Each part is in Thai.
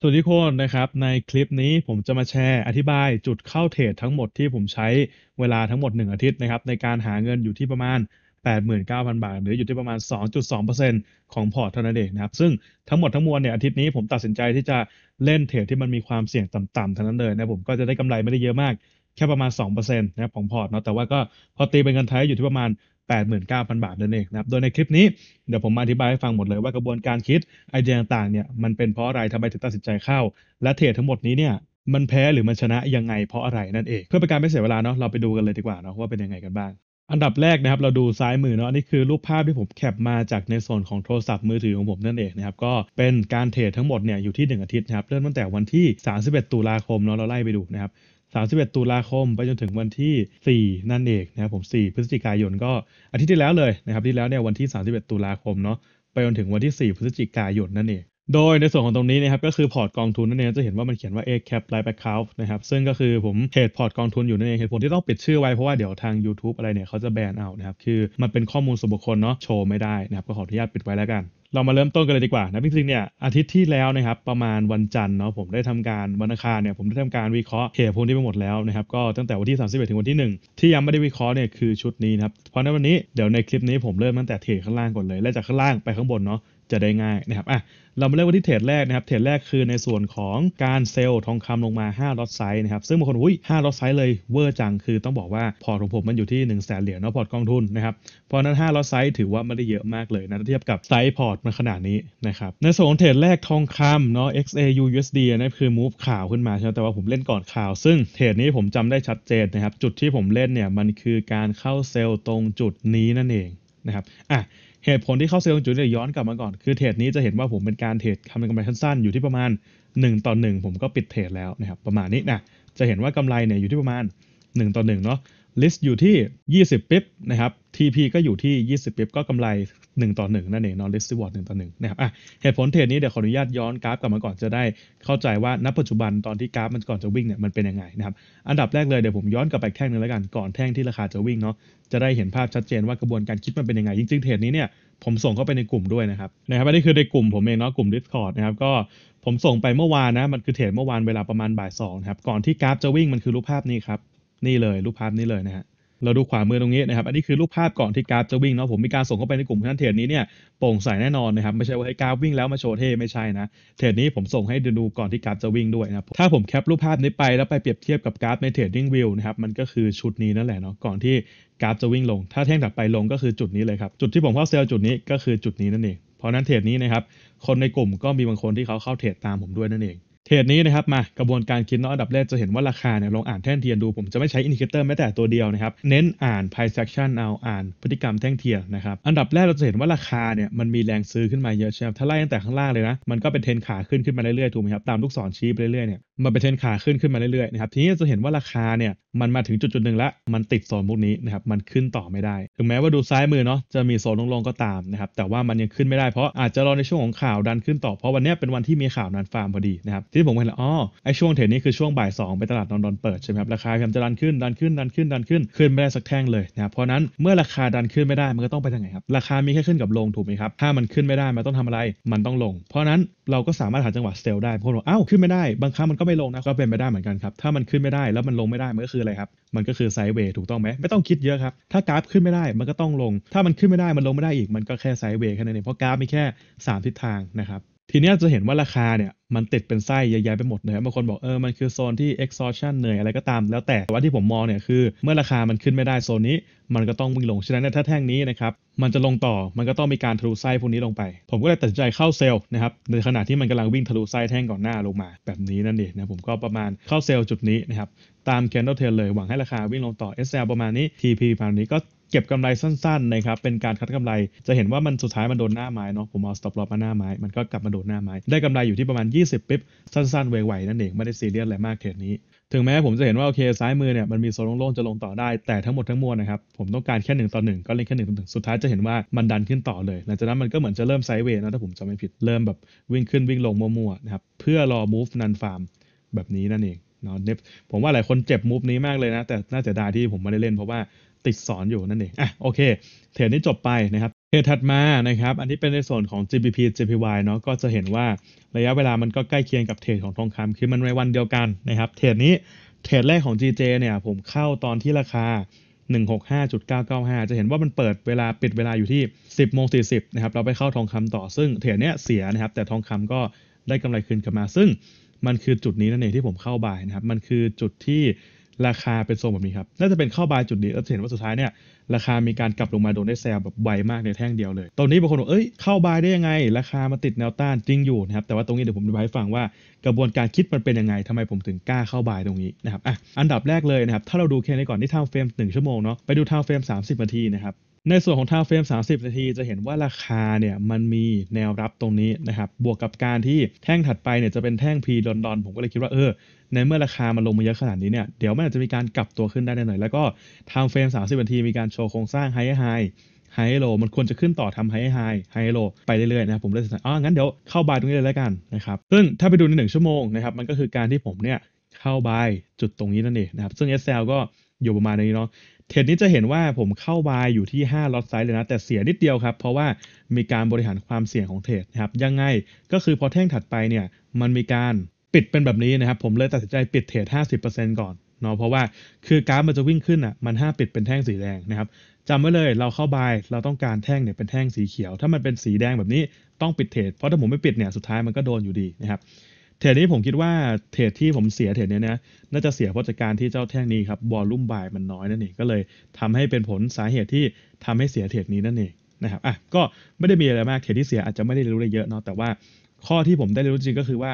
สวัสดีคนนะครับในคลิปนี้ผมจะมาแชร์อธิบาย จุดเข้าเทรดทั้งหมดที่ผมใช้เวลาทั้งหมด 1 อาทิตย์นะครับในการหาเงินอยู่ที่ประมาณ 89,000 บาท หรืออยู่ที่ประมาณ 2.2%ของพอร์ตเท่านั้นเองนะครับซึ่งทั้งหมดทั้งมวลเนี่ยอาทิตย์นี้ผมตัดสินใจที่จะเล่นเทรดที่มันมีความเสี่ยงต่ำๆทั้งนั้นเลยนะผมก็จะได้กำไรไม่ได้เยอะมากแค่ประมาณ2%นะครับของพอร์ตเนาะแต่ว่าก็พอตีเป็นเงินไทยอยู่ที่ประมาณ89,000 บาทนั่นเองนะครับ โดยในคลิปนี้เดี๋ยวผมมาอธิบายให้ฟังหมดเลยว่ากระบวนการคิดไอเดียต่างๆ เนี่ยมันเป็นเพราะอะไรทำไมถึงตัดสินใจเข้า และเทรดทั้งหมดนี้เนี่ยมันแพ้หรือมันชนะยังไงเพราะอะไรนั่นเอง เพื่อเป็นการไม่เสียเวลาเนาะเราไปดูกันเลยดีกว่าเนาะว่าเป็นยังไงกันบ้าง อันดับแรกนะครับเราดูซ้ายมือเนาะนี่คือรูปภาพที่ผมแคปมาจากในส่วนของโทรศัพท์มือถือของผมนั่นเองนะครับก็เป็นการเทรดทั้งหมดเนี่ยอยู่ที่1อาทิตย์นะครับเริ่มตั้งแต่วันที่ 31 ตุลาคมเนาะเราไล่ไปดูนะครับ31ตุลาคมไปจนถึงวันที่ 4 นั่นเองนะครับผม 4 พฤศจิกายนก็อาทิตย์ที่แล้วเลยนะครับที่แล้วเนี่ยวันที่ 31ตุลาคมเนาะไปจนถึงวันที่ 4 พฤศจิกายนนั่นเองโดยในส่วนของตรงนี้นะครับก็คือ พอร์ตกองทุน นั่นเองจะเห็นว่ามันเขียนว่า A cap live account นะครับซึ่งก็คือผมเทรดพอร์ตกองทุนอยู่นั่นเองเหตุผลที่ต้องปิดชื่อไว้ เพราะว่าเดี๋ยวทาง YouTube อะไรเนี่ย เขาจะแบนเอานะครับคือมันเป็นข้อมูลส่วนบุคคลเนาะโชว์ไม่ได้นะครับก็ขออนุญาตปิดไว้แล้วกัน เรามาเริ่มต้นกันเลยดีกว่านะี่จริงเนี่ยอาทิตย์ที่แล้วนะครับประมาณวันจันทร์เนาะผมได้ทำการวันอังคารเนี่ยผมได้ทำการวิเคราะห์เหตุผลที่ไปหมดแล้วนะครับก็ตั้งแต่วันที่ 31ถึงวันที่ 1 ที่ยังไม่ได้วิเคราะห์เนี่ยคือชุดนี้นะครับเพราะในวันนี้เดี๋ยวในคลิปนี้ผมเริ่มตั้งแต่เทรดข้างล่างก่อนเลย และจากข้างล่างไปข้างบนเนาะจะได้ง่ายนะครับอ่ะเรามาเริ่มวันที่เทรดแรกนะครับ เทรดแรกคือในส่วนของการเซลล์ทองคำลงมา 5 ล็อตไซส์นะครับ ซึ่งบางคนอุ้ย 5 ล็อตไซส์เลย เวอร์จังคือต้องบอกว่าพอร์ตของผมมันอยู่ที่1นึ่งแสนเหรียญเนาะ พอร์ตกองทุนนะครับเพราะนั้น 5 ล็อตไซส์ถือว่าไม่ได้เยอะมากเลยนะ เทียบกับไซส์พอร์ตมาขนาดนี้นะครับ ในส่วนเทรดแรกทองคำเนาะ XAU USD นะคือมูฟข่าวขึ้นมาใช่ไหมแต่ว่าผมเล่นก่อนข่าว ซึ่งเทรดนี้ผมจำได้ชัดเจนนะครับ จุดที่ผมเล่นเนี่ย มันคือการเข้าเซลล์ตรงจุดนี้นั่นเองนะครับอ่ะเหตุผลที่เข้าเซลล์จุดเนี่ยย้อนกลับมาก่อน คือ เทรดนี้จะเห็นว่าผมเป็นการเทรดทำกำไรสั้นๆอยู่ที่ประมาณ 1ต่อ1ผมก็ปิดเทรดแล้วนะครับประมาณนี้นะ จะเห็นว่ากำไรเนี่ยอยู่ที่ประมาณ 1ต่อ1เนาะ list อยู่ที่ 20ิ๊บนะครับ TP ก็อยู่ที่ 20ิ๊บก็กำไร 1 ต่อ 1 นั่นเองนอน list r วอร์ด1ต่อ 1 นะครับอ่ะ เหตุผลเทรดนี้เดี๋ยวขออนุญาตย้อนกราฟกลับมาก่อนจะได้ เข้าใจว่าณปัจจุบันตอนที่กราฟมันก่อนจะวิ่งเนี่ยมันเป็นยังไงนะครับ อันดับแรกเลยเดี๋ยวผมย้อนกลับไปแท่งนึงแล้วกัน ก่อนแท่งที่ราคาจะวิ่งเนาะ จะได้เห็นภาพชัดเจนว่ากระบวนการคิดมันเป็นยังไง จริงๆ เทรดนี้เนี่ยผมส่งเข้าไปในกลุ่มด้วยนะครับ นะครับ อันนี้คือในกลุ่มผมเองเนาะกลุ่ม Discord นะครับก็ผมส่งไปเมื่อวานนะมันคือเทรดเมื่อวานเวลาประมาณบ่ายสองครับก่อนที่กราฟจะวิ่งมันคือรูปภาพนี้ครับนี่เลยรูปภาพนี้เลยนะฮะเราดูขวามือตรงนี้นะครับอันนี้คือรูปภาพก่อนที่กราฟจะวิ่งเนาะผมมีการส่งเข้าไปในกลุ่มท่านเทรดนี้เนี่ยโปร่งใสแน่นอนนะครับไม่ใช่ว่าให้กราฟวิ่ง แล้วมาโชว์เท่ไม่ใช่นะเทรดนี้ผมส่งให้ดูก่อนที่กราฟจะวิ่งด้วยนะถ้าผมแคปรูปภาพนี้ไปแล้วไปเปรียบเทียบกับกราฟในเทรดดิ้งวิวนะครับมันก็คือชุดนี้นั่นแหละเนาะก่อนที่กราฟจะวิ่งลง ถ้าแท่งถัดไปลงก็คือจุดนี้เลยครับจุดที่ผมเข้าเซลล์จุดนี้ก็คือจุดนี้นั่นเอง เพราะนั้นเทรดนี้นะครับคนในกลุ่มก็มีบางคนที่เขาเข้าเทรดตามผมด้วยนั่นเองเทรดนี้นะครับมากระบวนการคิดเนาะอันดับแรกจะเห็นว่าราคาเนี่ยลองอ่านแท่งเทียนดูผมจะไม่ใช้อินดิเคเตอร์แม้แต่ตัวเดียวนะครับเน้นอ่าน price action เอาอ่านพฤติกรรมแท่งเทียนนะครับอันดับแรกเราจะเห็นว่าราคาเนี่ยมันมีแรงซื้อขึ้นมาเยอะใช่ไหมถ้าไล่ตั้งแต่ข้างล่างเลยนะมันก็เป็นเทรนขาขึ้นขึ้นมาเรื่อยๆถูกไหมครับตามลูกศรชี้ไปเรื่อยๆเนี่ยมันเป็นเทรนขาขึ้นขึ้นมาเรื่อยๆนะครับทีนี้จะเห็นว่าราคาเนี่ยมันมาถึงจุดจุดหนึ่งละมันติดโซนพวกนี้นะครับมันขึ้นต่อไม่ได้ถึงแม้ว่าดูซ้ายมือเนาะจะมีโซนลงๆก็ตามนะครับแต่ว่ามันยังขึ้นไม่ได้เพราะอาจจะรอในช่วงของข่าวดันขึ้นต่อ เพราะวันนี้เป็นวันที่มีข่าวนันฟาร์มพอดีนะครับที่ผมเห็นอ๋อ ไอช่วงเทรดนี้คือช่วงบ่าย2ไปตลาดนอนดอนเปิดใช่ไหมครับ ราคาพยายามจะดันขึ้น ดันขึ้น ดันขึ้น ดันขึ้น ขึ้นไม่ได้สักแท่งเลยนะครับเพราะนั้นเมื่อราคาดันขึ้นไม่ได้มันก็ต้องไปทางไหนครับ ราคามีแค่ขึ้นกับลงถูกไหมครับ ถ้ามันขึ้นไม่ได้ มันต้องทำอะไร มันต้องลง เพราะนั้นเราก็สามารถหาจังหวะเซลล์ได้พคนบอกอ้าวขึ้นไม่ได้ บางครั้งมันก็ไม่ลงนะ ก็เป็นไปได้เหมือนกันครับ ถ้ามันขึ้นไม่ได้แล้วมันลงไม่ได้มันก็คืออะไรครับมันก็คือไซด์เวย์ถูกต้องไหมไม่ต้องคิดเยอะครับถ้ากราฟขึ้นไม่ได้มันก็ต้องลง ถ้ามันขึ้นไม่ได้มันลงไม่ได้อีก มันก็แค่ไซด์เวย์แค่นั้นเองเพราะกราฟมีแค่ 3 ทิศทางนะครับทีนี้จะเห็นว่าราคาเนี่ยมันติดเป็นไส้ใหญ่ๆไปหมดนะครับบางคนบอกเออมันคือโซนที่ exhaustion เหนื่อยอะไรก็ตาม แล้วแต่แต่ว่าที่ผมมองเนี่ยคือเมื่อราคามันขึ้นไม่ได้โซนนี้ มันก็ต้องวิ่งลงฉะนั้นถ้าแท่งนี้นะครับมันจะลงต่อมันก็ต้องมีการทะลุไส้พวกนี้ลงไปผมก็เลยตัดสินใจเข้าเซลล์นะครับในขณะที่มันกำลังวิ่งทะลุไส้แท่งก่อนหน้าลงมา แบบนี้นั่นเองนะผมก็ประมาณเข้าเซลล์จุดนี้นะครับตาม candle tail เลย หวังให้ราคาวิ่งลงต่อ SL ประมาณนี้ TP ประมาณนี้ก็เก็บกำไรสั้นๆนะครับ เป็นการคัดกำไร จะเห็นว่ามันสุดท้ายมันโดนหน้าไม้เนาะ ผมเอาสต็อปลอ s มาหน้าไม้ มันก็กลับมาโดนหน้าไม้ ได้กำไรอยู่ที่ประมาณ 20 ปิ๊บสั้นๆ ไวๆนั่นเองไม่ได้ซีเรียสอะไรมากเทรดนี้ ถึงแม้ผมจะเห็นว่าโอเคซ้ายมือเนี่ยมันมีโซนโล่งๆจะลงต่อได้ แต่ทั้งหมดทั้งมวลนะครับ ผมต้องการแค่ 1ต่อ1 ก็เล่นแค่ 1ต่อ1สุดท้ายจะเห็นว่ามันดันขึ้นต่อเลย หลังจากนั้นมันก็เหมือนจะเริ่มไซด์เวย์นะถ้าผมจำไม่ผิด เริ่มแบบวิ่งขึ้นวิ่งลงมั่วๆนะครับเพื่อรอ move นันฟาร์มแบบนี้นั่นเองเนาะผมว่าหลายคนเจ็บมูฟนี้มากเลยนะแต่น่าจะดายที่ผมไม่ได้เล่นเพราะว่าติดสอนอยู่นั่นเองอ่ะโอเค เทรดนี้จบไปนะครับ เทรดถัดมานะครับ อันนี้เป็นในส่วนของ GBP JPY เนาะก็จะเห็นว่าระยะเวลามันก็ใกล้เคียงกับเทรดของทองคำคือมันในวันเดียวกันนะครับ เทรดนี้ เทรดแรกของ GJ เนี่ยผมเข้าตอนที่ราคา 165.995 จะเห็นว่ามันเปิดเวลาปิดเวลาอยู่ที่ 10โมง40นะครับเราไปเข้าทองคำต่อซึ่งเทรดเนี้ยเสียนะครับแต่ทองคำก็ได้กำไรคืนกลับมา ซึ่ง มันคือจุดนี้นั่นเองที่ผมเข้าบ่ายนะครับมันคือจุดที่ราคาเป็นทรงแบบนี้ครับ น่าจะเป็นเข้าบายจุดนี้แล้วเห็นว่าสุดท้ายเนี่ยราคา มีการกลับลงมาโดนได้แซลแบบไวมากในแท่งเดียวเลยตรงนี้บางคนบอก เอ้ย เข้าบายได้ยังไง ราคามาติดแนวต้านจริงอยู่นะครับ แต่ว่าตรงนี้เดี๋ยวผมจะให้ฟังว่า กระบวนการคิดมันเป็นยังไง ทำไมผมถึงกล้าเข้าบายตรงนี้นะครับ อ่ะ อันดับแรกเลยนะครับ ถ้าเราดูแค่นี้ก่อนที่ทาวเฟรม1 ชั่วโมงเนาะ ไปดูทาวเฟรม30นาทีนะครับในส่วนของ time frame 30 นาทีจะเห็นว่าราคาเนี่ยมันมีแนวรับตรงนี้นะครับ บวกกับการที่แท่งถัดไปเนี่ยจะเป็นแท่ง P ดอนดอนผมก็เลยคิดว่าเออ ในเมื่อราคามันลงมาเยอะขนาดนี้เนี่ยเดี๋ยวมันอาจจะมีการกลับตัวขึ้นได้หน่อย แล้วก็ time frame 30 นาทีมีการโชว์โครงสร้าง high high ไฮโลมันควรจะขึ้นต่อทำไฮไฮไฮโลไปเรื่อยๆนะครับผมเลยสั่งอ๋องั้นเดี๋ยวเข้าบายตรงนี้เลยแล้วกันนะครับซึ่งถ้าไปดูในหนึ่งชั่วโมงนะครับมันก็คือการที่ผมเนี่ยเข้าบายจุดตรงนี้นั่นเองนะครับซึ่ง SL ก็อยู่ประมาณนี้เนาะเทรดนี้จะเห็นว่าผมเข้าบายอยู่ที่ 5ล็อตไซส์เลยนะ แต่เสียนิดเดียวครับ เพราะว่ามีการบริหารความเสี่ยงของเทรดนะครับยังไง ก็คือพอแท่งถัดไปเนี่ย มันมีการปิดเป็นแบบนี้นะครับผมเลยตัดสินใจปิดเทรด50%ก่อนเนาะเพราะว่าคือกราฟมันจะวิ่งขึ้นอ่ะมันห้าปิดเป็นแท่งสีแดงนะครับจำไว้เลยเราเข้าบายเราต้องการแท่งเนี่ยเป็นแท่งสีเขียวถ้ามันเป็นสีแดงแบบนี้ ต้องปิดเทรดเพราะถ้าผมไม่ปิดเนี่ยสุดท้ายมันก็โดนอยู่ดีนะครับเทรดนี้ผมคิดว่าเทรดที่ผมเสียเทรดนี้นะน่าจะเสียเพราะจากการที่เจ้าแท่งนี้ครับวอลลุ่มบายมันน้อยนั่นเองก็เลยทำให้เป็นผลสาเหตุที่ทำให้เสียเทรดนี้นั่นเองนะครับอ่ะก็ไม่ได้มีอะไรมากเทรดที่เสียอาจจะไม่ได้รู้อะไรเยอะเนาะแต่ว่าข้อที่ผมได้รู้จริงก็คือว่า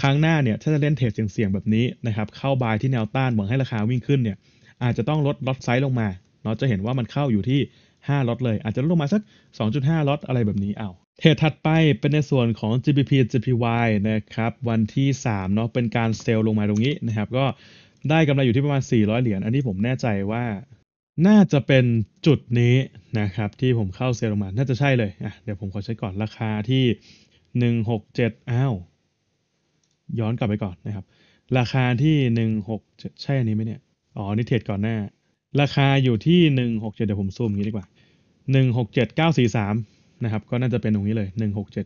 ครั้งหน้าเนี่ยถ้าจะเล่นเทรดเสี่ยงๆแบบนี้นะครับเข้าบายที่แนวต้านหวังให้ราคาวิ่งขึ้นเนี่ยอาจจะต้องลดลดไซส์ลงมาเนาะจะเห็นว่ามันเข้าอยู่ที่ 5ล็อตเลย อาจจะลดลงมาสัก 2.5ล็อตอะไรแบบนี้เอาเหตุถัดไปเป็นในส่วนของ GBP GPY นะครับ วันที่3เนาะเป็นการเซลล์ลงมาตรงนี้นะครับก็ได้กำไรอยู่ที่ประมาณ 400 เหรียญอันนี้ผมแน่ใจว่า น่าจะเป็นจุดนี้นะครับที่ผมเข้าเซลล์ลงมาน่าจะใช่เลยอ่ะเดี๋ยวผมขอใช้ก่อนราคาที่ 167 อ้าวย้อนกลับไปก่อนนะครับ ราคาที่ 167 ใช่อันนี้ไหมเนี่ยอ๋อนี่เทรดก่อนหน้า ราคาอยู่ที่ 167 เดี๋ยวผมซูมอย่างนี้ดีกว่า 167943นะครับก็น่าจะเป็นตรงนี้เลย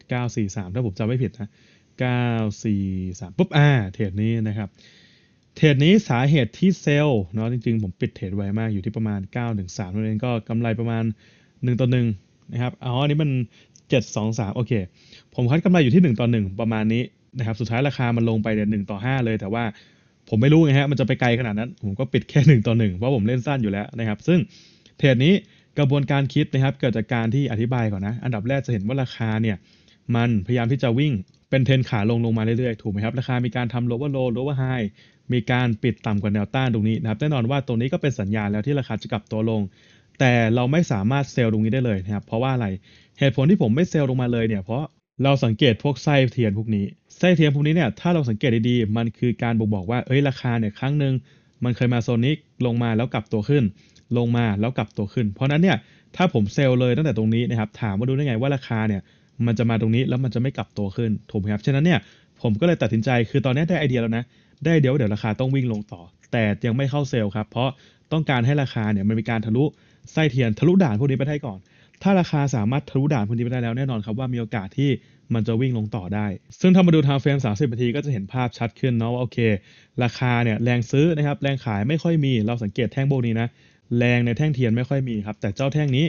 167943 ถ้าผมจำไม่ผิดนะ 943 ปุ๊บอ่าเทรดนี้นะครับ เทรดนี้สาเหตุที่เซลเนาะจริงๆผมปิดเทรดไวมากอยู่ที่ประมาณ9-3นั่นเองก็กำไรประมาณ 1 ต่อ1นะครับอ๋ออันนี้มัน 723 โอเค ผมคัดกำไรอยู่ที่ 1ต่อ1 ประมาณนี้นะครับ สุดท้ายราคามันลงไปเดี่ยหต่อ 5 เลย แต่ว่าผมไม่รู้ไงฮะ มันจะไปไกลขนาดนั้นผมก็ปิดแค่1ต่อ1เพราะผมเล่นสั้นอยู่แล้วนะครับ ซึ่งเทรดนี้กระบวนการคิดนะครับเกิดจากการที่อธิบายก่อนนะ อันดับแรกจะเห็นว่าราคาเนี่ยมันพยายามที่จะวิ่ง เป็นเทรนขาลงลงมาเรื่อยๆ ถูกไหมครับราคามีการทำ l o w ่า low lower high มีการปิดต่ำกว่าแนวต้านตรงนี้นะครับแน่นอนว่าตรงนี้ก็เป็นสัญญาณแล้วที่ราคาจะกลับตัวลง แต่เราไม่สามารถเซลล์ตรงนี้ได้เลยนะครับ เพราะว่าอะไรเหตุผลที่ผมไม่เซลล์ลงมาเลยเนี่ย เพราะเราสังเกตพวกไส้เทียนพวกนี้ไส้เทียนพวกนี้เนี่ยถ้าเราสังเกตดีๆมันคือการบ่งบอกว่าเอ้ยราคาเนี่ยครั้งหนึ่งมันเคยมาโซนิกลงมาแล้วกลับตัวขึ้นลงมาแล้วกลับตัวขึ้น เพราะนั้นเนี่ยถ้าผมเซลเลยตั้งแต่ตรงนี้นะครับถามว่าดูได้ไงว่าราคาเนี่ยมันจะมาตรงนี้แล้วมันจะไม่กลับตัวขึ้นถูกไหมครับ ฉะนั้นเนี่ยผมก็เลยตัดสินใจคือตอนนี้ได้ไอเดียแล้วนะ ได้เดี๋ยวเดี๋ยวราคาต้องวิ่งลงต่อ แต่ยังไม่เข้าเซลครับเพราะต้องการให้ราคาเนี่ยมันมีการทะลุไส้เทียนทะลุด่านพวกนี้ไปได้ก่อน ถ้าราคาสามารถทะลุด่านพวกนี้ไปได้แล้วแน่นอนครับว่ามีโอกาสที่มันจะวิ่งลงต่อได้ ซึ่งถ้ามาดูทางเฟรม30 นาทีก็จะเห็นภาพชัดขึ้นเนาะว่าโอเคราคาเนี่ยแรงซื้อนะครับแรงขายไม่ค่อยมีเราสังเกตแท่งโบนี้นะแรงในแท่งเทียนไม่ค่อยมีครับแต่เจ้าแท่งนี้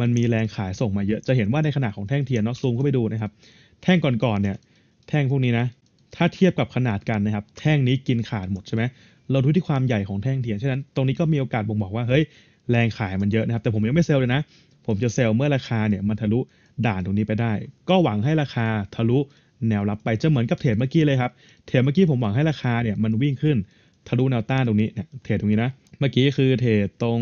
มันมีแรงขายส่งมาเยอะจะเห็นว่าในขนาดของแท่งเทียนเนาะซูมเข้าไปดูนะครับแท่งก่อนๆเนี่ยแท่งพวกนี้นะ ถ้าเทียบกับขนาดกันนะครับแท่งนี้กินขาดหมดใช่ไหมเราดูที่ความใหญ่ของแท่งเทียนฉะนั้นตรงนี้ก็มีโอกาสบ่งบอกว่าเฮ้ยแรงขายมันเยอะนะครับแต่ผมยังไม่เซลเลยนะผมจะเซลเมื่อราคาเนี่ยมันทะลุด่านตรงนี้ไปได้ ก็หวังให้ราคาทะลุแนวรับไปจะเหมือนกับเทรดเมื่อกี้เลยครับเทรดเมื่อกี้ผมหวังให้ราคาเนี่ยมันวิ่งขึ้นทะลุแนวต้านตรงนี้เทรดตรงนี้นะ เมื่อกี้คือเทรดตรง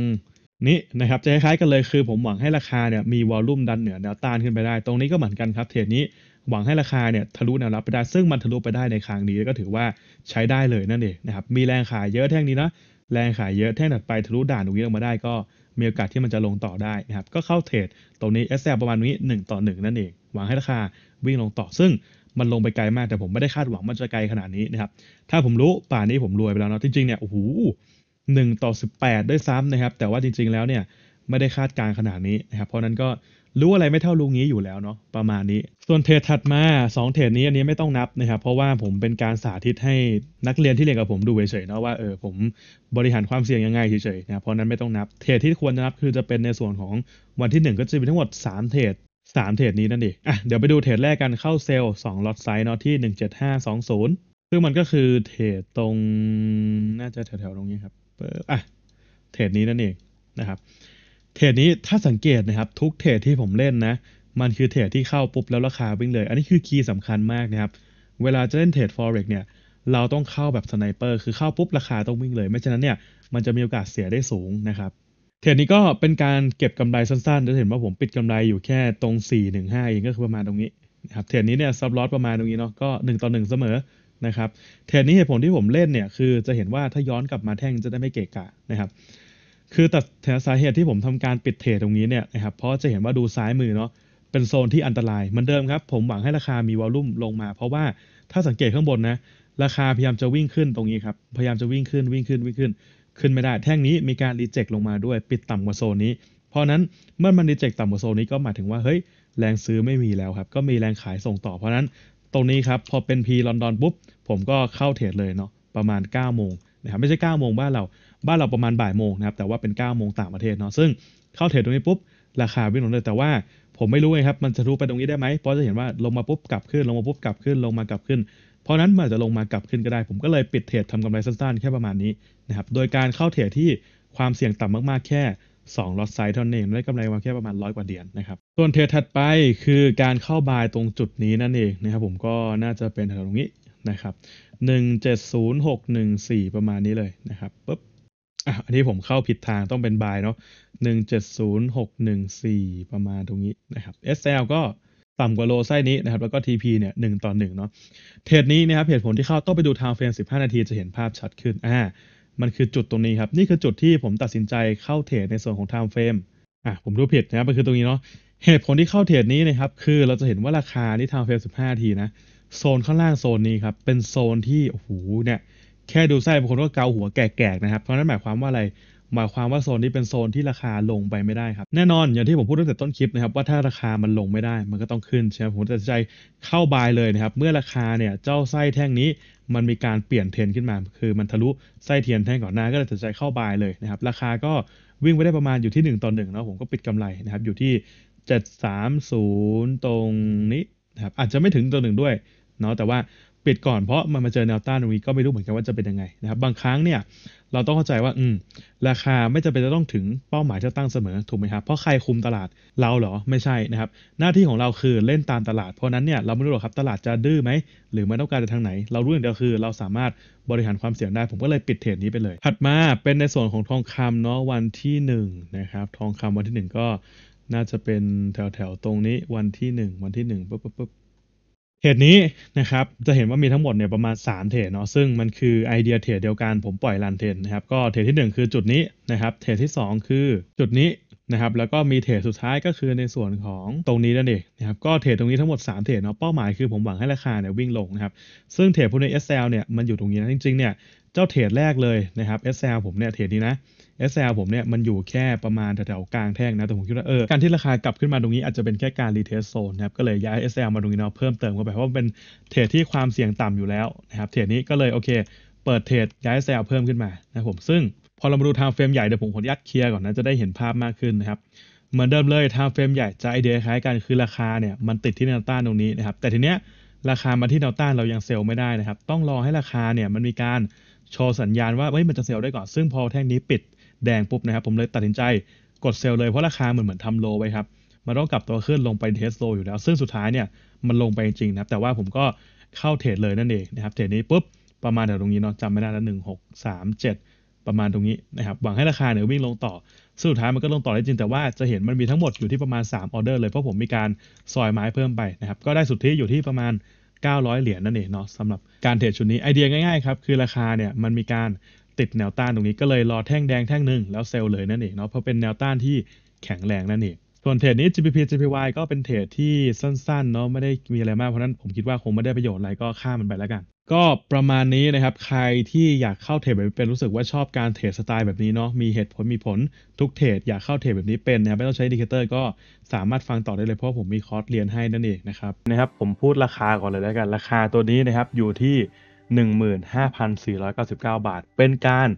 นี้นะครับ จะคล้ายๆกันเลย คือผมหวังให้ราคาเนี่ยมีวอลลุ่มดันเหนือแนวต้านขึ้นไปได้ ตรงนี้ก็เหมือนกันครับเทรดนี้หวังให้ราคาเนี่ยทะลุแนวรับไปได้ ซึ่งมันทะลุไปได้ในครั้งนี้ก็ถือว่าใช้ได้เลยนั่นเองนะครับ มีแรงขายเยอะแท่งนี้นะ แรงขายเยอะแท่งถัดไปทะลุด่านตรงนี้ลงมาได้ก็ มีโอกาสที่มันจะลงต่อได้นะครับ ก็เข้าเทรดตรงนี้ s อสประมาณนี้1ต่อ1นั่นเอง หวังให้ราคาวิ่งลงต่อซึ่งมันลงไปไกลมากแต่ผมไม่ได้คาดหวังมันจะไกลขนาดนี้นะครับถ้าผมรู้ป่านนี้ผมรวยไปแล้วเนาะจริงๆเนี่ยโอ้โหหนึ่งต่อสิบแปดด้วยซ้ำนะครับแต่ว่าจริงๆแล้วเนี่ยไม่ได้คาดการขนาดนี้นะครับเพราะนั้นก็รู้อะไรไม่เท่าลุงนี้อยู่แล้วเนาะประมาณนี้ ส่วนเทรดถัดมา 2 เทรดนี้อันนี้ไม่ต้องนับนะครับ เพราะว่าผมเป็นการสาธิตให้นักเรียนที่เรียนกับผมดูเฉยๆเนาะว่าเออผมบริหารความเสี่ยงยังไงเฉยๆนะเพราะนั้นไม่ต้องนับเทรดที่ควรจะนับคือจะเป็นในส่วนของวันที่1ก็จะมีทั้งหมด 3 เทรดสามเทรดนี้นั่นเอง อ่ะ เดี๋ยวไปดูเทรดแรกกันเข้าเซลล์สองล็อตไซส์เนาะที่หนึ่งเจ็ดห้าสองศูนย์ซึ่งมันก็คือเทรดตรงน่าจะแถวๆตรงนี้ครับอ่ะ เทรดนี้นั่นเองนะครับ เทรดนี้ถ้าสังเกตนะครับทุกเทรดที่ผมเล่นนะ มันคือเทรดที่เข้าปุ๊บแล้วราคาวิ่งเลย อันนี้คือคีย์สำคัญมากนะครับ เวลาจะเล่นเทรด forex เนี่ย เราต้องเข้าแบบสไนเปอร์ คือเข้าปุ๊บราคาต้องวิ่งเลย ไม่ฉะนั้นเนี่ย มันจะมีโอกาสเสียได้สูงนะครับเทรดนี้ก็เป็นการเก็บกำไรสั้นๆ จะเห็นว่าผมปิดกำไรอยู่แค่ตรง 4 1 5 เองก็คือประมาณตรงนี้นะครับ เทรดนี้เนี่ยซับลอสประมาณตรงนี้เนาะ ก็ 1 ต่อ1เสมอนะครับ เทรดนี้เหตุผลที่ผมเล่นเนี่ยคือจะเห็นว่าถ้าย้อนกลับมาแท่งจะได้ไม่เกะกะนะครับ คือแต่สาเหตุที่ผมทำการปิดเทรดตรงนี้เนี่ยนะครับ เพราะจะเห็นว่าดูซ้ายมือเนาะ เป็นโซนที่อันตรายเหมือนเดิมครับ ผมหวังให้ราคามีวอลลุ่มลงมา เพราะว่าถ้าสังเกตข้างบนนะ ราคาพยายามจะวิ่งขึ้นตรงนี้ครับ พยายามจะวิ่งขึ้นวิ่งขึ้นวิ่งขึ้นขึ้นไม่ได้แท่งนี้มีการรีเจ็คลงมาด้วยปิดต่ำกว่าโซนนี้เพราะนั้นเมื่อมันรีเจ็คต่ำกว่าโซนนี้ก็หมายถึงว่าเฮ้ยแรงซื้อไม่มีแล้วครับก็มีแรงขายส่งต่อเพราะนั้นตรงนี้ครับ พอเป็น P ลอนดอนปุ๊บ ผมก็เข้าเทรดเลยเนาะประมาณ9โมงนะครับไม่ใช่9โมงบ้านเราบ้านเราประมาณบ่ายโมงนะครับแต่ว่าเป็น9โมงต่างประเทศเนาะซึ่งเข้าเทรดตรงนี้ปุ๊บ ราคาวิ่งลงเลยแต่ว่า ผมไม่รู้ไงครับมันจะรู้ไปตรงนี้ได้ไหมเพราะจะเห็นว่าลงมาปุ๊บกลับขึ้นลงมาปุ๊บกลับขึ้นลงมากลับขึ้นเพราะนั้นมันอาจจะลงมากลับขึ้นก็ได้ ผมก็เลยปิดเทรดทำกำไรสั้นๆแค่ประมาณนี้นะครับ โดยการเข้าเทรดที่ความเสี่ยงต่ำมากๆแค่2ล็อตไซด์เท่านั้นเองได้กำไรมาแค่ประมาณร้อยกว่าเหรียญนนะครับ ส่วนเทรดถัดไปคือการเข้าบายตรงจุดนี้นั่นเองนะครับผมก็น่าจะเป็นแถวตรงนี้นะครับ170614 ประมาณนี้เลยนะครับปุ๊บอ่ะอันนี้ผมเข้าผิดทางต้องเป็นบายเนาะ170614ประมาณตรงนี้นะครับ SL ก็ต่ำกว่าโลไส้นี้นะครับแล้วก็ TP เนี่ยหนึ่งต่อหนึ่งเนาะเทรดนี้นะครับเหตุผลที่เข้าต้องไปดูไทม์เฟรมสิบห้านาทีจะเห็นภาพชัดขึ้นอ่ามันคือจุดตรงนี้ครับ นี่คือจุดที่ผมตัดสินใจเข้าเทรดในส่วนของไทม์เฟรมอ่าผมรู้ผิดนะครับมันคือตรงนี้เนาะเหตุผลที่เข้าเทรดนี้นะครับคือเราจะเห็นว่าราคาที่ไทม์เฟรมสิบห้านาทีนะโซนข้างล่างโซนนี้ครับเป็นโซนที่โอ้โหเนี่ยแค่ดูไส้บางคนก็เกาหัวแก่ๆนะครับเพราะนั้นหมายความว่าอะไรหมายความว่าโซนนี้เป็นโซนที่ราคาลงไปไม่ได้ครับ แน่นอนอย่างที่ผมพูดตั้งแต่ต้นคลิปนะครับว่าถ้าราคามันลงไม่ได้ มันก็ต้องขึ้นใช่ไหมผมตัดใจเข้าบายเลยนะครับเมื่อราคาเนี่ยเจ้าไส้แท่งนี้ มันมีการเปลี่ยนเทรนขึ้นมา คือมันทะลุไส้เทียนแท่งก่อนหน้าก็เลยตัดใจเข้าบายเลยนะครับราคาก็วิ่งไปได้ประมาณอยู่ที่ 1ต่อหนึ่งเนาะผมก็ปิดกำไรนะครับอยู่ที่ 730 ตรงนี้นะครับอาจจะไม่ถึงตัวหนึ่งด้วยเนาะแต่ว่าปิดก่อนเพราะมันมาเจอแนวต้านตรงนี้ก็ไม่รู้เหมือนกันว่าจะเป็นยังไงนะครับ บางครั้งเนี่ยเราต้องเข้าใจว่า อืม ราคาไม่จำเป็นจะต้องถึงเป้าหมายที่ตั้งเสมอถูกไหมครับ เพราะใครคุมตลาดเราเหรอ ไม่ใช่นะครับ หน้าที่ของเราคือเล่นตามตลาด เพราะนั้นเนี่ยเราไม่รู้หรอกครับตลาดจะดื้อไหม หรือมันต้องการจะทางไหน เรารู้อย่างเดียวคือเราสามารถบริหารความเสี่ยงได้ ผมก็เลยปิดเทรดนี้ไปเลย ถัดมาเป็นในส่วนของทองคำเนาะวันที่1นะครับ ทองคำวันที่1ก็น่าจะเป็นแถวๆตรงนี้วันที่1 วันที่1ปุ๊บปุ๊บปุ๊บเทรดนี้นะครับจะเห็นว่ามีทั้งหมดเนี่ยประมาณ 3เทรดเนาะซึ่งมันคือไอเดียเทรดเดียวกัน ผมปล่อยรันเทรดนะครับก็เทรดที่ 1 คือจุดนี้นะครับเทรดที่ 2 คือจุดนี้นะครับ แล้วก็มีเทรดสุดท้ายก็คือในส่วนของตรงนี้นั่นเองนะครับก็เทรดตรงนี้ทั้งหมด3เทรดเนาะเป้าหมายคือผมหวังให้ราคาเนี่ยวิ่งลงนะครับซึ่งเทรดพวกนี้ SL เนี่ยมันอยู่ตรงนี้นะจริง ๆเนี่ยเจ้าเทรดแรกเลยนะครับ SL ผมเนี่ยเทรดนี้นะ SL ผมเนี่ยมันอยู่แค่ประมาณแถวๆกลางแท่งนะแต่ผมคิดว่า เออ การที่ราคากลับขึ้นมาตรงนี้อาจจะเป็นแค่การรีเทสโซนนะครับก็เลยย้าย SL มาตรงนี้เนาะเพิ่มเติมเข้าไปเพราะว่าเป็นเทรดที่ความเสี่ยงต่ำอยู่แล้วนะครับเทรดนี้ก็เลยโอเค เปิดเทรดย้าย SL เพิ่มขึ้นมานะผมซึ่งพอเรามาดูทางเฟรมใหญ่ เดี๋ยวผมขออนุญาตเคลียร์ก่อนนะจะได้เห็นภาพมากขึ้นนะครับเหมือนเดิมเลยทางเฟรมใหญ่จะไอเดียคล้ายกันคือราคาเนี่ยมันติดที่แนวต้านตรงนี้นะครับแต่ทีเนี้ยราคามาที่แนวต้านเรายังเซลล์ไม่ได้นะครับต้องรอให้ราคาเนี่ยมันมีการโชว์สัญญาณว่าเฮ้ยมันจะเซลล์ได้ก่อนซึ่งพอแท่งนี้ปิดแดงปุ๊บนะครับ ผมเลยตัดสินใจกดเซลเลยเพราะราคาเหมือนเหมือนทำโลไว้ครับ มันต้องกลับตัวขึ้นลงไปเทสโลอยู่แล้ว ซึ่งสุดท้ายเนี่ย มันลงไปจริงนะครับแต่ว่าผมก็เข้าเทรดเลยนั่นเองนะครับเทรดนี้ปุ๊บ ประมาณแถวตรงนี้เนาะจำไม่ได้แล้วหนึ่งหกสามเจ็ดประมาณตรงนี้นะครับ หวังให้ราคาเนี่ยวิ่งลงต่อสุดท้ายมันก็ลงต่อได้จริงแต่ว่าจะเห็นมันมีทั้งหมดอยู่ที่ประมาณ3ออเดอร์เลยเพราะผมมีการซอยไม้เพิ่มไปนะครับก็ได้สุดที่อยู่ที่ประมาณ900เหรียญนั่นเองเนาะสำหรับการเทรดชุดนี้ไอเดียง่ายๆครับคือราคาเนี่ยมันมีการติดแนวต้านตรงนี้ก็เลยรอแท่งแดงแท่งหนึ่งแล้วเซลล์เลยนั่นเองเนาะเพราะเป็นแนวต้านที่แข็งแรงนั่นเองส่วนเทรดนี้ g p p j p y ก็เป็นเทรดที่สั้นๆเนาะไม่ได้มีอะไรมากเพราะนั้นผมคิดว่าคงไม่ได้ประโยชน์อะไรก็ข้ามมันไปแล้วกัน ก็ประมาณนี้นะครับใครที่อยากเข้าเทรดแบบเป็นรู้สึกว่าชอบการเทรดสไตล์แบบนี้เนาะมีเหตุผลมีผลทุกเทรดอยากเข้าเทรดแบบนี้เป็นนะไม่ต้องใช้ดีเคเตอร์ก็สามารถฟังต่อได้เลยเพราะผมมีคอร์สเรียนให้นั่นเองนะครับนะครับผมพูดราคาก่อนเลยแล้วกัน ราคาตัวนี้นะครับอยู่ที่15,499 บาท เป็นการ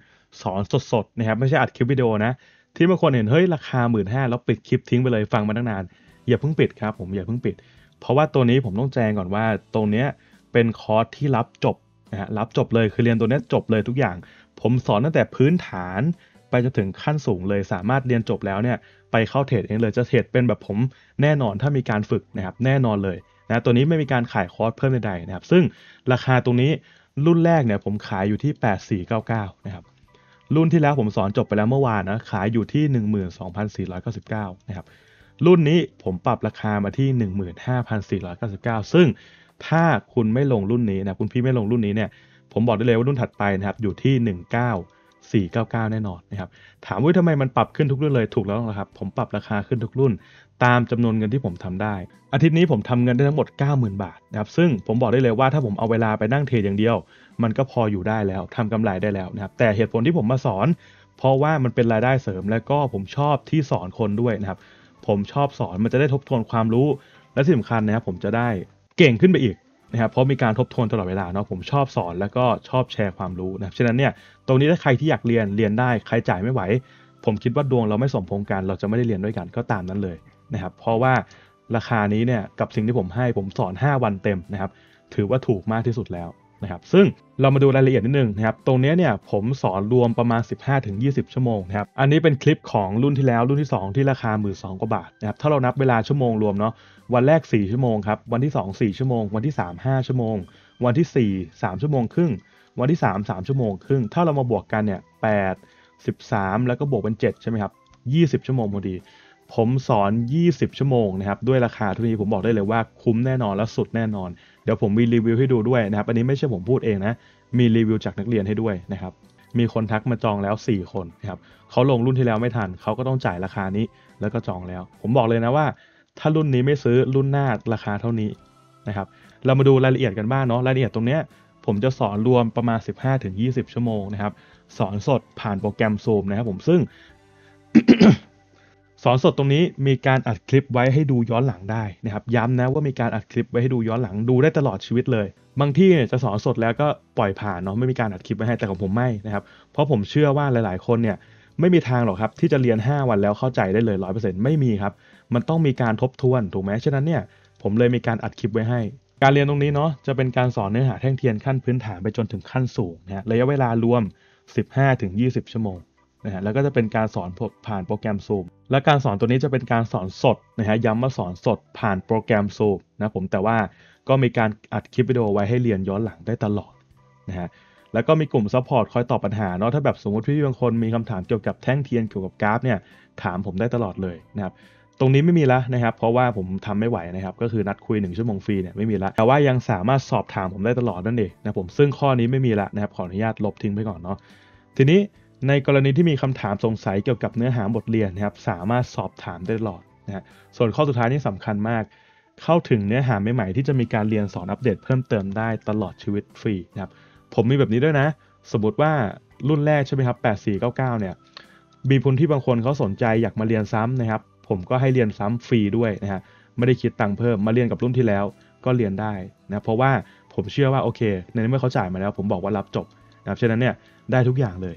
สอนสดๆนะครับไม่ใช่อัดคลิปวิดีโอนะ ที่บางคนเห็นเฮ้ยราคา 1 5ื่นแล้วปิดคลิปทิ้งไปเลย ฟังมาตั้งนาน อย่าเพิ่งปิดครับ ผมอย่าเพิ่งปิด เพราะว่าตัวนี้ผมต้องแจ้งก่อนว่าตรงเนี้ยเป็นคอร์สที่รับจบนะฮะรับจบเลยคือเรียนตัวนี้จบเลยทุกอย่าง ผมสอนตั้งแต่พื้นฐาน ไปจนถึงขั้นสูงเลยสามารถเรียนจบแล้วเนี่ยไปเข้าเทรดเองเลยจะเทรดเป็นแบบผมแน่นอนถ้ามีการฝึกนะครับแน่นอนเลยนะตัวนี้ไม่มีการขายคอร์สเพิ่มใดๆนะครับซึ่งราคาตรงนี้รุ่นแรกเนี่ยผมขายอยู่ที่ 8499นะครับรุ่นที่แล้วผมสอนจบไปแล้วเมื่อวานนะขายอยู่ที่ 12,499นะครับรุ่นนี้ผมปรับราคามาที่ 15,499 ซึ่งถ้าคุณไม่ลงรุ่นนี้นะคุณพี่ไม่ลงรุ่นนี้เนี่ยผมบอกได้เลยว่ารุ่นถัดไปนะครับอยู่ที่ 19 499แน่นอนนะครับถามว่าทำไมมันปรับขึ้นทุกรุ่นเลยถูกแล้วนะครับผมปรับราคาขึ้นทุกรุ่นตามจำนวนเงินที่ผมทำได้ อาทิตย์นี้ผมทำเงินได้ทั้งหมด 90,000บาทนะครับซึ่งผมบอกได้เลยว่าถ้าผมเอาเวลาไปนั่งเทรดอย่างเดียว มันก็พออยู่ได้แล้วทำกำไรได้แล้วนะครับแต่เหตุผลที่ผมมาสอน เพราะว่ามันเป็นรายได้เสริม และก็ผมชอบที่สอนคนด้วยนะครับผมชอบสอนมันจะได้ทบทวน ความรู้และที่สำคัญนะครับผมจะได้เก่งขึ้นไปอีกนะครับเพราะมีการทบทวนตลอดเวลาเนาะผมชอบสอนแล้วก็ชอบแชร์ความรู้นะครับฉะนั้นเนี่ยตรงนี้ถ้าใครที่อยากเรียนเรียนได้ใครจ่ายไม่ไหว ผมคิดว่าดวงเราไม่สมพงกันเราจะไม่ได้เรียนด้วยกัน ก็ตามนั้นเลยนะครับเพราะว่าราคานี้เนี่ยกับสิ่งที่ผมให้ผมสอน 5 วันเต็มนะครับถือว่าถูกมากที่สุดแล้วนะครับซึ่งเรามาดูรายละเอียดนิดนึงนะครับตรงนี้เนี่ยผมสอนรวมประมาณ 15-20 ชั่วโมงนะครับอันนี้เป็นคลิปของรุ่นที่แล้วรุ่นที่ 2 ที่ราคาหมื่นสกว่าบาทนะครับถ้าเรานับเวลาชั่วโมงรวมเนาะวันแรก 4 ชั่วโมงครับวันที่2 4ชั่วโมงวันที่ 3 5 ชั่วโมง วันที่4 3 ชั่วโมงครึ่งวันที่3 3ชั่วโมงครึ่งถ้าเรามาบวกกันเนี่ย8 13 แล้วก็บวกเป็น7ใช่ไหมครับ20 ชั่วโมงพอดีผมสอน 20 ชั่วโมงนะครับ ด้วยราคาท่านี้ผมบอกได้เลยว่าคุ้มแน่นอนและสุดแน่นอน เดี๋ยวผมมีรีวิวให้ดูด้วยนะครับ อันนี้ไม่ใช่ผมพูดเองนะ มีรีวิวจากนักเรียนให้ด้วยนะครับ มีคนทักมาจองแล้ว 4 คนนะครับ เขาลงรุ่นที่แล้วไม่ทัน เขาก็ต้องจ่ายราคานี้แล้วก็จองแล้ว ผมบอกเลยนะว่า ถ้ารุ่นนี้ไม่ซื้อรุ่นหน้าราคาเท่านี้นะครับ เรามาดูรายละเอียดกันบ้างเนาะ รายละเอียดตรงเนี้ยผมจะสอนรวมประมาณ 15-20 ชั่วโมงนะครับ สอนสดผ่านโปรแกรม Zoom นะครับผม ซึ่งสอนสดตรงนี้มีการอัดคลิปไว้ให้ดูย้อนหลังได้นะครับย้ำนะว่ามีการอัดคลิปไว้ให้ดูย้อนหลังดูได้ตลอดชีวิตเลย บางที่เนี่ยจะสอนสดแล้วก็ปล่อยผ่านเนาะไม่มีการอัดคลิปไว้ให้แต่ของผมไม่นะครับเพราะผมเชื่อว่าหลายๆ คนเนี่ยไม่มีทางหรอกครับที่จะเรียน 5 วันแล้วเข้าใจได้เลยร้อนต์ไม่มีครับ มันต้องมีการทบทวนถูกไหมฉะนั้นเนี่ยผมเลยมีการอัดคลิปไว้ให้ การเรียนตรงนี้เนาะจะเป็นการสอนเนื้อหาแท่งเทียนขั้นพื้นฐานไปจนถึงขั้นสูงนะระยะเวลารวม 15-20ชั่วโมงนะฮะแล้วก็จะเป็นการสอนผ่านโปรแกรม Zoom และการสอนตัวนี้จะเป็นการสอนสดนะฮะย้ำว่าสอนสดผ่านโปรแกรม Zoom นะผมแต่ว่าก็มีการอัดคลิปวิดีโอไว้ให้เรียนย้อนหลังได้ตลอดนะฮะแล้วก็มีกลุ่มซัพพอร์ตคอยตอบปัญหาเนาะถ้าแบบสมมติพี่บางคนมีคำถามเกี่ยวกับแท่งเทียนเกี่ยวกับกราฟเนี่ยถามผมได้ตลอดเลยนะครับตรงนี้ไม่มีแล้วนะครับเพราะว่าผมทำไม่ไหวนะครับก็คือนัดคุย1ชั่วโมงฟรีเนี่ยไม่มีละแต่ว่ายังสามารถสอบถามผมได้ตลอดนั่นเองนะผมซึ่งข้อนี้ไม่มีละนะครับขออนุญาตลบทิ้งไปก่อนเนาะทีนี้ในกรณีที่มีคำถามสงสัยเกี่ยวกับเนื้อหาบทเรียนนะครับสามารถสอบถามได้ตลอดนะฮะส่วนข้อสุดท้ายนี่สำคัญมาก เข้าถึงเนื้อหาใหม่ๆ ที่จะมีการเรียนสอนอัปเดตเพิ่มเติมได้ตลอดชีวิตฟรีนะครับผมมีแบบนี้ด้วยนะ สมมติว่ารุ่นแรกใช่ไหมครับ 8499เนี่ยมีคนที่บางคนเขาสนใจอยากมาเรียนซ้ำนะครับผมก็ให้เรียนซ้ำฟรีด้วยนะฮะไม่ได้คิดตังค์เพิ่มมาเรียนกับรุ่นที่แล้วก็เรียนได้นะเพราะว่าผมเชื่อว่าโอเค ในเมื่อเขาจ่ายมาแล้ว ผมบอกว่ารับจบนะครับฉะนั้นเนี่ยได้ทุกอย่างเลย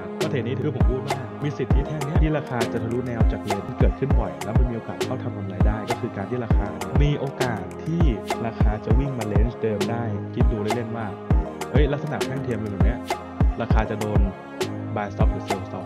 เทนนี้คือผมพูดว่ามีสิทธิ์ที่แท่งนี้ที่ราคาจะทะลุแนวจากเยนที่เกิดขึ้นบ่อยแล้วมันมีโอกาสเข้าทำกำไรได้ ก็คือการที่ราคา มีโอกาสที่ราคาจะวิ่งมาเลนจ์เดิมได้คิดดูเล่นๆว่า เฮ้ย ลักษณะแท่งเทียมเป็นแบบนี้ราคาจะโดน buy stop หรือ sell stop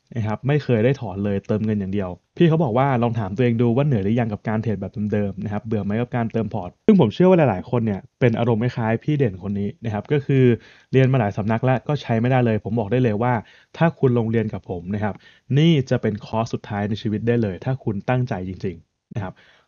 นะครับ ไม่เคยได้ถอนเลยเติมเงินอย่างเดียว พี่เขาบอกว่าลองถามตัวเองดูว่าเหนื่อยหรือยังกับการเทรดแบบเดิมๆนะครับเบื่อไหมกับการเติมพอร์ตซึ่งผมเชื่อว่าหลายๆคนเนี่ยเป็นอารมณ์คล้ายพี่เด่นคนนี้นะครับก็คือเรียนมาหลายสำนักแล้วก็ใช้ไม่ได้เลย ผมบอกได้เลยว่า ถ้าคุณลงเรียนกับผมนะครับนี่จะเป็นคอร์สสุดท้ายในชีวิตได้เลย ถ้าคุณตั้งใจจริง ๆนะครับ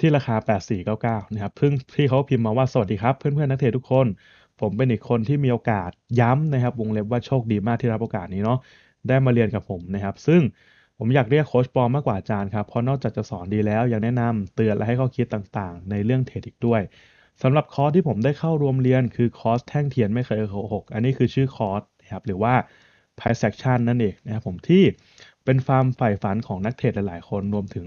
ที่ราคา 8499 นะครับ เพิ่งที่เขาพิมพ์มาว่า สวัสดีครับ เพื่อนเพื่อนนักเทรดทุกคน ผมเป็นอีกคนที่มีโอกาสย้ำนะครับ วงเล็บว่าโชคดีมากที่รับโอกาสนี้เนาะ ได้มาเรียนกับผมนะครับ ซึ่งผมอยากเรียกโค้ชปอมมากกว่าอาจารย์ครับ เพราะนอกจากจะสอนดีแล้ว ยังแนะนำเตือนและให้ข้อคิดต่างๆ ในเรื่องเทรดอีกด้วยสำหรับคอร์สที่ผมได้เข้ารวมเรียนคือคอร์สแท่งเทียนไม่เคยโกหกอันนี้คือชื่อคอร์สนะครับ หรือว่า p า i เซ็กชันนั่นเองนะครับผม ที่เป็นฟาร์มฝ่ายฝันของนักเทรดหลายๆคน รวมถึง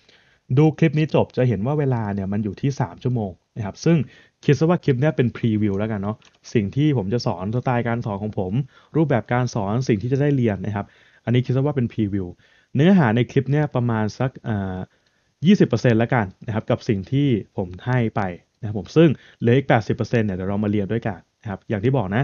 ดู คลิปนี้จบจะเห็นว่าเวลาเนี่ยมันอยู่ที่ 3 ชั่วโมงนะครับ ซึ่งคิดซะว่าคลิปนี้เป็นพรีวิวแล้วกันเนาะสิ่งที่ผมจะสอนสไตล์การสอนของผม รูปแบบการสอนสิ่งที่จะได้เรียนนะครับ อันนี้คิดซะว่าเป็นพรีวิวเนื้อหาในคลิปเนี่ยประมาณสักอ่า20%แล้วกันนะครับกับสิ่งที่ผมให้ไปนะครับผมซึ่งเหลืออีก80%เนี่ยเดี๋ยวเรามาเรียนด้วยกันนะครับอย่างที่บอกนะ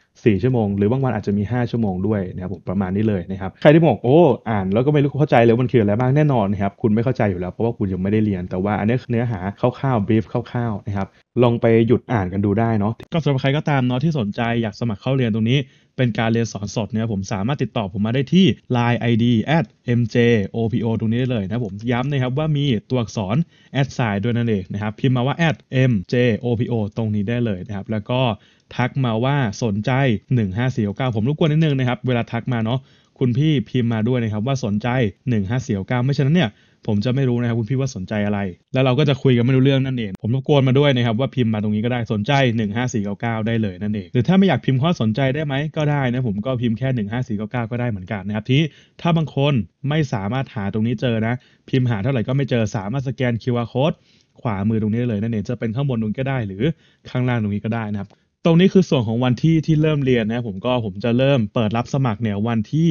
4 ชั่วโมงหรือบางวันอาจจะมี 5 ชั่วโมงด้วยนะครับผมประมาณนี้เลยนะครับใครที่บอกโอ้อ่านแล้วก็ไม่รู้ เข้าใจเลยมันคืออะไรบ้างแน่นอนนะครับคุณไม่เข้าใจอยู่แล้วเพราะว่าคุณยังไม่ได้เรียน แต่ว่าอันนี้เนื้อหาคร่าวๆบรฟคร่าวๆนะครับลองไปหยุดอ่านกันดูได้เนาะก็สำหรับใครก็ตามเนาะที่สนใจอยากสมัครเข้าเรียนตรงนี้เป็นการเรียนสอนสดเนี่ยผมสามารถติดต่อผมมาได้ที่ Line ID at mjopo ตรงนี้ได้เลยนะผมย้ำนะครับว่ามีตัวอักษร at sign ด้วยนั่นเองนะครับพิมพ์มาว่า at mjopo ตรงนี้ได้เลยนะครับแล้วก็ทักมาว่าสนใจ 1 5 4 9 ผมรบกวนนิดนึงนะครับเวลาทักมาเนาะคุณพี่พิมพ์มาด้วยนะครับว่าสนใจ 1 5 4 9ไม่ช่นั้นเนี่ยผมจะไม่รู้นะครับ คุณพี่ว่าสนใจอะไร แล้วเราก็จะคุยกันไม่รู้เรื่องนั่นเอง ผมรบกวนมาด้วยนะครับว่าพิมพ์มาตรงนี้ก็ได้สนใจ 15499 ได้เลยนั่นเอง หรือถ้าไม่อยากพิมพ์ข้อสนใจได้ไหมก็ได้นะ ผมก็พิมพ์แค่ 15499 ก็ได้เหมือนกันนะครับที่ถ้าบางคนไม่สามารถหาตรงนี้เจอนะ พิมพ์หาเท่าไหร่ก็ไม่เจอสามารถสแกน QR code ขวามือตรงนี้เลยนั่นเองจะเป็นข้างบนตรงนี้ก็ได้ หรือข้างล่างตรงนี้ก็ได้นะครับตรงนี้คือส่วนของวันที่ที่เริ่มเรียนนะผมก็ผมจะเริ่มเปิดรับสมัครเนี่ยวันที่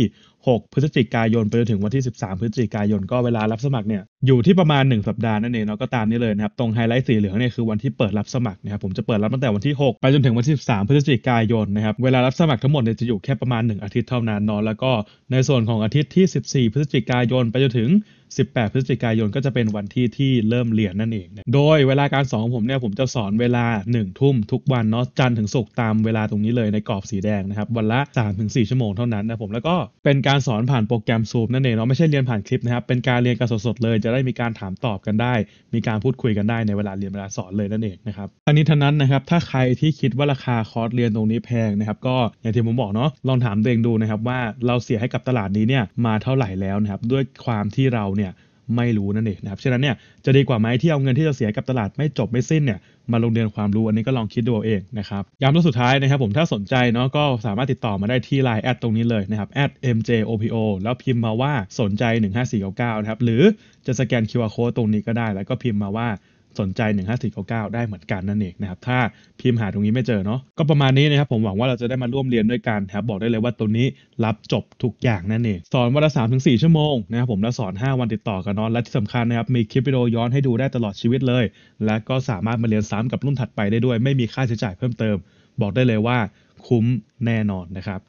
6 พฤศจิกายนไปจนถึงวันที่ 13 พฤศจิกายนก็ เวลารับสมัครเนี่ยอยู่ที่ประมาณ 1 สัปดาห์นั่นเองเนาะก็ตามนี้เลยนะครับตรงไฮไลท์สีเหลืองเนี่ยคือวันที่เปิดรับสมัครนะครับผมจะเปิดรับตั้งแต่วันที่ 6 ไปจนถึงวันที่ 13 พฤศจิกายนนะครับเวลารับสมัครทั้งหมดเนี่ยจะอยู่แค่ประมาณ1อาทิตย์เท่านั้นเนาะแล้วก็ในส่วนของอาทิตย์ที่ 14 พฤศจิกายนไปจนถึง18พฤศจิกายนก็จะเป็นวันที่ที่เริ่มเรียนนั่นเอง โดยเวลาการสอนผมเนี่ยผมจะสอนเวลา 1 ทุ่มทุกวันเนาะจันถึงศุกร์ตามเวลาตรงนี้เลยในกรอบสีแดงนะครับวันละ 3-4ชั่วโมงเท่านั้นนะผมแล้วก็เป็นการสอนผ่านโปรแกรม Zoom นั่นเองเนาะไม่ใช่เรียนผ่านคลิปนะครับเป็นการเรียนกันสดๆ เลย จะได้มีการถามตอบกันได้ มีการพูดคุยกันได้ในเวลาเรียนเวลาสอนเลยนั่นเองนะครับอันนี้เท่านั้นนะครับถ้าใครที่คิดว่าราคาคอร์สเรียนตรงนี้แพงนะครับ ก็อย่างที่ผมบอกเนาะลองถามตัวเองดูนะครับว่าเราเสียให้กับตลาดนี้เนี่ยมาเท่าไหร่แล้วนะครับด้วยความที่เราเนี่ยไม่รู้นั่นเองนะครับฉะนั้นเนี่ยจะดีกว่าไหมที่เอาเงินที่จะเสียกับตลาดไม่จบไม่สิ้นเนี่ยมาลงเรียนความรู้อันนี้ก็ลองคิดดูเองนะครับย้ำตัวสุดท้ายนะครับผมถ้าสนใจเนาะก็สามารถติดต่อมาได้ที่ Line แอดตรงนี้เลยนะครับ @mjopo แล้วพิมพ์มาว่าสนใจ 15499นะครับ หรือจะสแกน QR code ตรงนี้ก็ได้แล้วก็พิมพ์มาว่าสนใจ 15499ได้เหมือนกันนั่นเองนะครับ ถ้าพิมพ์หาตรงนี้ไม่เจอเนาะ ก็ประมาณนี้นะครับ ผมหวังว่าเราจะได้มาร่วมเรียนด้วยกันนะครับบอกได้เลยว่าตัวนี้รับจบทุกอย่างนั่นเอง สอนวันละสาถึงสชั่วโมงนะครับผม แล้วสอน 5 วันติดต่อกันเนาะ และที่สำคัญนะครับ มีคลิปวิดีโอย้อนให้ดูได้ตลอดชีวิตเลย และก็สามารถมาเรียนซ้ำกับรุ่นถัดไปได้ด้วย ไม่มีค่าใช้จ่ายเพิ่มเติม บอกได้เลยว่าคุ้มแน่นอนนะครับ